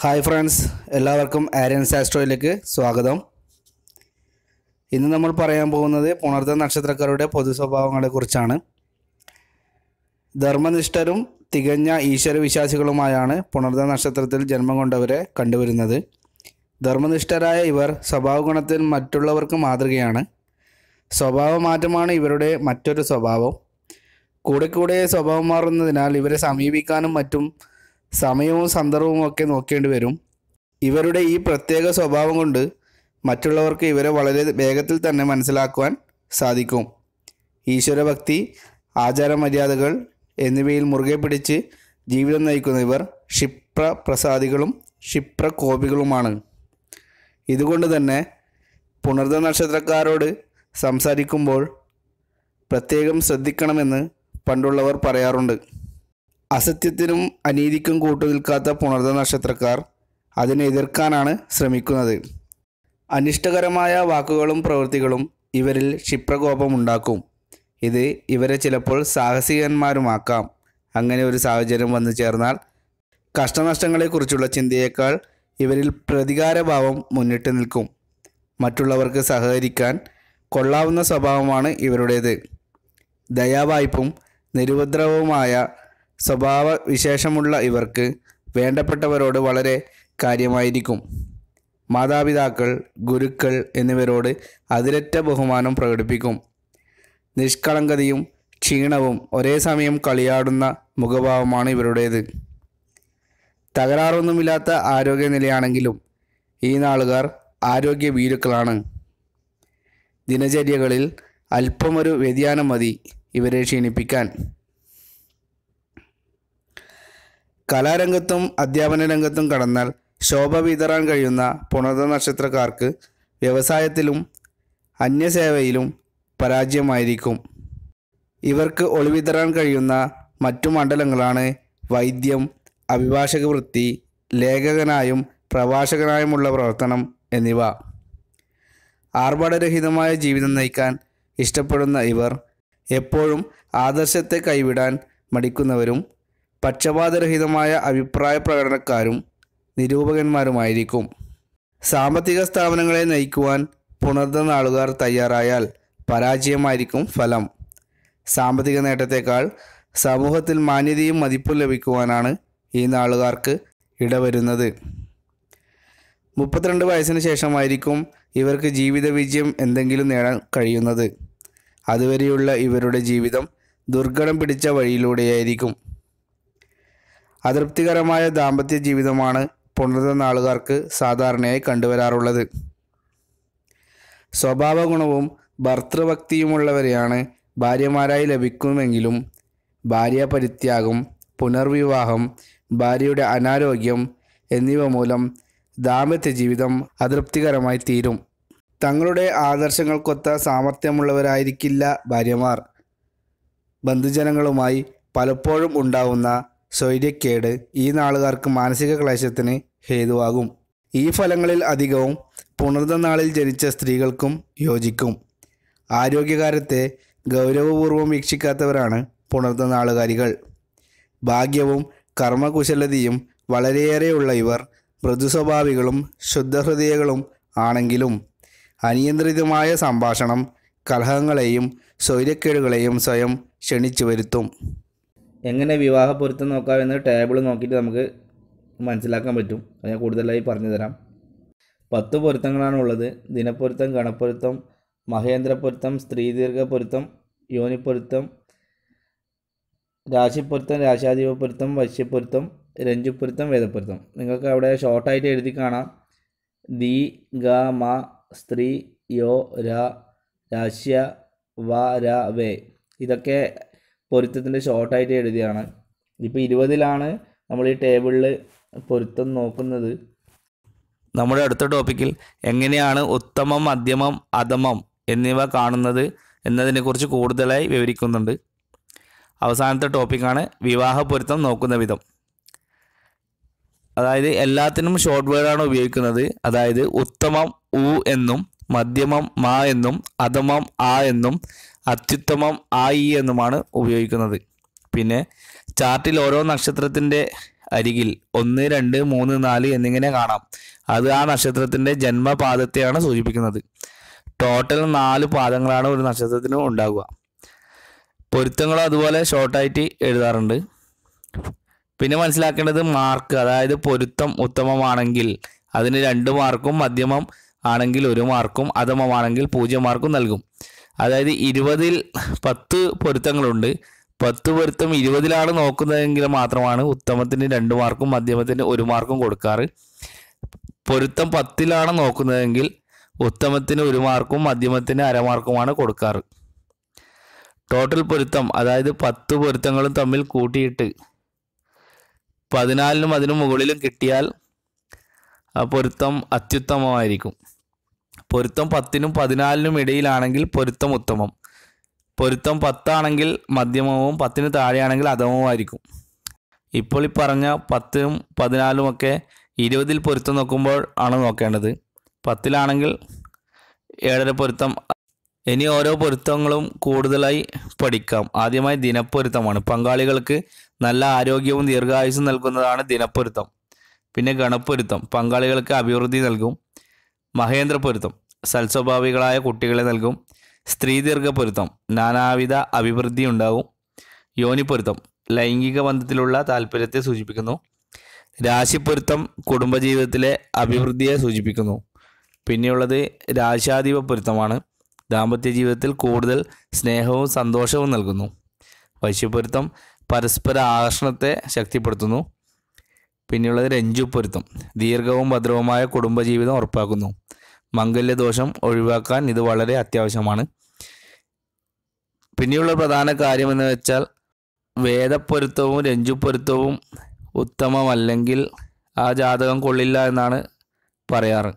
hi friends എല്ലാവർക്കും Aryans ആസ്ട്രോയിലേക്ക് സ്വാഗതം ഇന്ന് നമ്മൾ പറയാൻ പോകുന്നത് പുണർത്ത നക്ഷത്രക്കാരുടെ പൊതു സ്വഭാവങ്ങളെക്കുറിച്ചാണ് ധർമ്മനിഷ്ഠരും തികഞ്ഞ ഈശ്വരവിശ്വാസികളുമായാണ് പുണർത്ത നക്ഷത്രത്തിൽ ജന്മം കൊണ്ടവരെ കണ്ടുവരുന്നത് ധർമ്മനിഷ്ഠരായ ഇവർ സ്വഭാവഗുണത്തിൽ മറ്റുള്ളവർക്ക് മാതൃകയാണ് സ്വഭാവമാറ്റമാണ് ഇവരുടെ മറ്റൊരു സ്വഭാവം കൂടെ കൂടെ സ്വഭാവം മാറുന്നതിനാൽ ഇവരെ സമീപിക്കാനും മറ്റും സമയവും സന്ദർഭവും ഒക്കെ നോക്കേണ്ടി വരും ഇവരുടെ ഈ പ്രത്യേക സ്വഭാവം കൊണ്ട് മറ്റുള്ളവർക്ക് ഇവരെ വളരെ വേഗത്തിൽ തന്നെ മനസ്സിലാക്കുവാൻ സാധിക്കും ഈശ്വരഭക്തി ആചാരമര്യാദകൾ എന്നിവയിൽ മുറുകെ പിടിച്ച് ജീവിതം നയിക്കുന്ന ഇവർ ക്ഷിപ്ര പ്രസാദികളും ക്ഷിപ്ര ഇതുകൊണ്ട് തന്നെ പുണർദ നക്ഷത്രക്കാരോട് സംസാരിക്കുമ്പോൾ പ്രത്യേകം ശ്രദ്ധിക്കണമെന്ന് പണ്ടുള്ളവർ പറയാറുണ്ട് അസത്യത്തിനും അനീതിക്കും നിൽക്കാത്ത പുണർത നക്ഷത്രക്കാർ അതിനെ എതിർക്കാനാണ് ശ്രമിക്കുന്നത് അനിഷ്ടകരമായ വാക്കുകളും പ്രവൃത്തികളും ഇവരിൽ ക്ഷിപ്രകോപമുണ്ടാക്കും ഇത് ഇവരെ ചിലപ്പോൾ സാഹസികന്മാരുമാക്കാം അങ്ങനെ ഒരു സാഹചര്യം വന്നു ചേർന്നാൽ കഷ്ടനഷ്ടങ്ങളെക്കുറിച്ചുള്ള ചിന്തയേക്കാൾ ഇവരിൽ പ്രതികാരഭാവം മുന്നിട്ട് നിൽക്കും മറ്റുള്ളവർക്ക് സഹകരിക്കാൻ കൊള്ളാവുന്ന സ്വഭാവമാണ് ഇവരുടേത് ദയാവായ്പും നിരുപദ്രവവുമായ സ്വഭാവ വിശേഷമുള്ള ഇവർക്ക് വേണ്ടപ്പെട്ടവരോട് വളരെ കാര്യമായിരിക്കും മാതാപിതാക്കൾ ഗുരുക്കൾ എന്നിവരോട് അതിരറ്റ ബഹുമാനം പ്രകടിപ്പിക്കും നിഷ്കളങ്കതയും ക്ഷീണവും ഒരേ സമയം കളിയാടുന്ന മുഖഭാവമാണ് ഇവരുടേത് തകരാറൊന്നുമില്ലാത്ത ആരോഗ്യനിലയാണെങ്കിലും ഈ നാളുകാർ ആരോഗ്യ വീരുക്കളാണ് ദിനചര്യകളിൽ അല്പമൊരു വ്യതിയാനം മതി ഇവരെ ക്ഷീണിപ്പിക്കാൻ കലാരംഗത്തും അധ്യാപന രംഗത്തും കടന്നാൽ ശോഭ വിതറാൻ കഴിയുന്ന പുണത നക്ഷത്രക്കാർക്ക് വ്യവസായത്തിലും അന്യസേവയിലും പരാജയമായിരിക്കും ഇവർക്ക് ഒളിവിതറാൻ കഴിയുന്ന മറ്റു മണ്ഡലങ്ങളാണ് വൈദ്യം അഭിഭാഷക വൃത്തി ലേഖകനായും പ്രഭാഷകനായുമുള്ള പ്രവർത്തനം എന്നിവ ആർഭാടരഹിതമായ ജീവിതം നയിക്കാൻ ഇഷ്ടപ്പെടുന്ന ഇവർ എപ്പോഴും ആദർശത്തെ കൈവിടാൻ മടിക്കുന്നവരും പക്ഷപാതരഹിതമായ അഭിപ്രായ പ്രകടനക്കാരും നിരൂപകന്മാരുമായിരിക്കും സാമ്പത്തിക സ്ഥാപനങ്ങളെ നയിക്കുവാൻ പുണർന്ന നാളുകാർ തയ്യാറായാൽ പരാജയമായിരിക്കും ഫലം സാമ്പത്തിക നേട്ടത്തെക്കാൾ സമൂഹത്തിൽ മാന്യതയും മതിപ്പും ലഭിക്കുവാനാണ് ഈ നാളുകാർക്ക് ഇടവരുന്നത് മുപ്പത്തിരണ്ട് വയസ്സിന് ശേഷമായിരിക്കും ഇവർക്ക് ജീവിത വിജയം എന്തെങ്കിലും നേടാൻ കഴിയുന്നത് അതുവരെയുള്ള ഇവരുടെ ജീവിതം ദുർഘടം പിടിച്ച വഴിയിലൂടെയായിരിക്കും അതൃപ്തികരമായ ദാമ്പത്യ ജീവിതമാണ് പുണർത നാളുകാർക്ക് സാധാരണയായി കണ്ടുവരാറുള്ളത് സ്വഭാവഗുണവും ഭർത്തൃഭക്തിയുമുള്ളവരെയാണ് ഭാര്യമാരായി ലഭിക്കുമെങ്കിലും ഭാര്യ പരിത്യാഗം പുനർവിവാഹം ഭാര്യയുടെ അനാരോഗ്യം എന്നിവ മൂലം ദാമ്പത്യ ജീവിതം അതൃപ്തികരമായി തീരും തങ്ങളുടെ ആദർശങ്ങൾക്കൊത്ത സാമർഥ്യമുള്ളവരായിരിക്കില്ല ഭാര്യമാർ ബന്ധുജനങ്ങളുമായി പലപ്പോഴും ഉണ്ടാവുന്ന സ്വൈര്യക്കേട് ഈ നാളുകാർക്ക് മാനസിക ക്ലേശത്തിന് ഹേതുവാകും ഈ ഫലങ്ങളിൽ അധികവും പുണർന്ന നാളിൽ ജനിച്ച സ്ത്രീകൾക്കും യോജിക്കും ആരോഗ്യകാരത്തെ ഗൗരവപൂർവ്വം വീക്ഷിക്കാത്തവരാണ് പുണർന്ന നാളുകാരികൾ ഭാഗ്യവും കർമ്മകുശലതയും വളരെയേറെയുള്ള ഇവർ മൃദുസ്വഭാവികളും ശുദ്ധഹൃദയകളും ആണെങ്കിലും അനിയന്ത്രിതമായ സംഭാഷണം കലഹങ്ങളെയും സ്വൈര്യക്കേടുകളെയും സ്വയം ക്ഷണിച്ചു വരുത്തും എങ്ങനെ വിവാഹ പൊരുത്തം നോക്കാം എന്ന് ടേബിൾ നോക്കിയിട്ട് നമുക്ക് മനസ്സിലാക്കാൻ പറ്റും അത് ഞാൻ കൂടുതലായി പറഞ്ഞു തരാം പത്ത് പൊരുത്തങ്ങളാണ് ഉള്ളത് ദിനപ്പൊരുത്തം ഗണപ്പൊരുത്തം മഹേന്ദ്രപ്പൊരുത്തം സ്ത്രീദീർഘ പൊരുത്തം യോനിപ്പൊരുത്തം രാശിപ്പൊരുത്തം രാശാധിപ പൊരുത്തം വശ്യപ്പൊരുത്തം രഞ്ജുപ്പൊരുത്തം വേദപ്പൊരുത്തം നിങ്ങൾക്ക് അവിടെ ഷോർട്ടായിട്ട് എഴുതി കാണാം ദി ഗ മ സ്ത്രീ യോ രാശ്യ വ ര വേ ഇതൊക്കെ പൊരുത്തത്തിൻ്റെ ഷോർട്ടായിട്ട് എഴുതിയാണ് ഇപ്പോൾ ഇരുപതിലാണ് നമ്മൾ ഈ ടേബിളിൽ പൊരുത്തം നോക്കുന്നത് നമ്മുടെ അടുത്ത ടോപ്പിക്കിൽ എങ്ങനെയാണ് ഉത്തമം മധ്യമം അധമം എന്നിവ കാണുന്നത് എന്നതിനെക്കുറിച്ച് കൂടുതലായി വിവരിക്കുന്നുണ്ട് അവസാനത്തെ ടോപ്പിക്കാണ് വിവാഹ പൊരുത്തം നോക്കുന്ന വിധം അതായത് എല്ലാത്തിനും ഷോർട്ട് വേർഡാണ് ഉപയോഗിക്കുന്നത് അതായത് ഉത്തമം ഉ എന്നും മധ്യമം മാ എന്നും അധമം ആ എന്നും അത്യുത്തമം ആ ഇ എന്നുമാണ് ഉപയോഗിക്കുന്നത് പിന്നെ ചാർട്ടിൽ ഓരോ നക്ഷത്രത്തിൻ്റെ അരികിൽ ഒന്ന് രണ്ട് മൂന്ന് നാല് എന്നിങ്ങനെ കാണാം അത് ആ നക്ഷത്രത്തിൻ്റെ ജന്മപാദത്തെയാണ് സൂചിപ്പിക്കുന്നത് ടോട്ടൽ നാല് പാദങ്ങളാണ് ഒരു നക്ഷത്രത്തിന് ഉണ്ടാകുക പൊരുത്തങ്ങൾ അതുപോലെ ഷോർട്ടായിട്ട് എഴുതാറുണ്ട് പിന്നെ മനസ്സിലാക്കേണ്ടത് മാർക്ക് അതായത് പൊരുത്തം ഉത്തമമാണെങ്കിൽ അതിന് രണ്ട് മാർക്കും മധ്യമം ആണെങ്കിൽ ഒരു മാർക്കും അധമമാണെങ്കിൽ പൂജ്യം മാർക്കും നൽകും അതായത് ഇരുപതിൽ പത്ത് പൊരുത്തങ്ങളുണ്ട് പത്ത് പൊരുത്തം ഇരുപതിലാണ് നോക്കുന്നതെങ്കിൽ മാത്രമാണ് ഉത്തമത്തിന് രണ്ട് മാർക്കും മധ്യമത്തിന് ഒരു മാർക്കും കൊടുക്കാറ് പൊരുത്തം പത്തിലാണ് നോക്കുന്നതെങ്കിൽ ഉത്തമത്തിന് ഒരു മാർക്കും മധ്യമത്തിന് അരമാർക്കുമാണ് കൊടുക്കാറ് ടോട്ടൽ പൊരുത്തം അതായത് പത്ത് പൊരുത്തങ്ങളും തമ്മിൽ കൂട്ടിയിട്ട് പതിനാലിനും അതിനു മുകളിലും കിട്ടിയാൽ ആ പൊരുത്തം അത്യുത്തമമായിരിക്കും പൊരുത്തം പത്തിനും പതിനാലിനും ഇടയിലാണെങ്കിൽ പൊരുത്തം ഉത്തമം പൊരുത്തം പത്താണെങ്കിൽ മധ്യമവും പത്തിന് താഴെയാണെങ്കിൽ അധമവുമായിരിക്കും ഇപ്പോൾ ഈ പറഞ്ഞ പത്തും പതിനാലുമൊക്കെ ഇരുപതിൽ പൊരുത്തം നോക്കുമ്പോൾ ആണ് നോക്കേണ്ടത് പത്തിലാണെങ്കിൽ ഏഴര പൊരുത്തം ഇനി ഓരോ പൊരുത്തങ്ങളും കൂടുതലായി പഠിക്കാം ആദ്യമായി ദിനപ്പൊരുത്തമാണ് പങ്കാളികൾക്ക് നല്ല ആരോഗ്യവും ദീർഘായുസും നൽകുന്നതാണ് ദിനപ്പൊരുത്തം പിന്നെ ഗണപ്പൊരുത്തം പങ്കാളികൾക്ക് അഭിവൃദ്ധി നൽകും മഹേന്ദ്രപ്പൊരുത്തം സൽസ്വഭാവികളായ കുട്ടികളെ നൽകും സ്ത്രീദീർഘപ്പൊരുത്തം നാനാവിധ അഭിവൃദ്ധി ഉണ്ടാകും യോനിപ്പൊരുത്തം ലൈംഗിക ബന്ധത്തിലുള്ള താല്പര്യത്തെ സൂചിപ്പിക്കുന്നു രാശിപ്പൊരുത്തം കുടുംബജീവിതത്തിലെ അഭിവൃദ്ധിയെ സൂചിപ്പിക്കുന്നു പിന്നെയുള്ളത് രാശാധിപ പൊരുത്തമാണ് ദാമ്പത്യ ജീവിതത്തിൽ കൂടുതൽ സ്നേഹവും സന്തോഷവും നൽകുന്നു വൈശ്യപ്പൊരുത്തം പരസ്പര ആകർഷണത്തെ ശക്തിപ്പെടുത്തുന്നു പിന്നെയുള്ളത് പൊരുത്തം ദീർഘവും ഭദ്രവുമായ കുടുംബജീവിതം ഉറപ്പാക്കുന്നു മംഗല്യദോഷം ഒഴിവാക്കാൻ ഇത് വളരെ അത്യാവശ്യമാണ് പിന്നെയുള്ള പ്രധാന കാര്യം എന്ന് വെച്ചാൽ വേദപ്പൊരുത്തവും രഞ്ജുപ്പൊരുത്തവും ഉത്തമമല്ലെങ്കിൽ ആ ജാതകം കൊള്ളില്ല എന്നാണ് പറയാറ്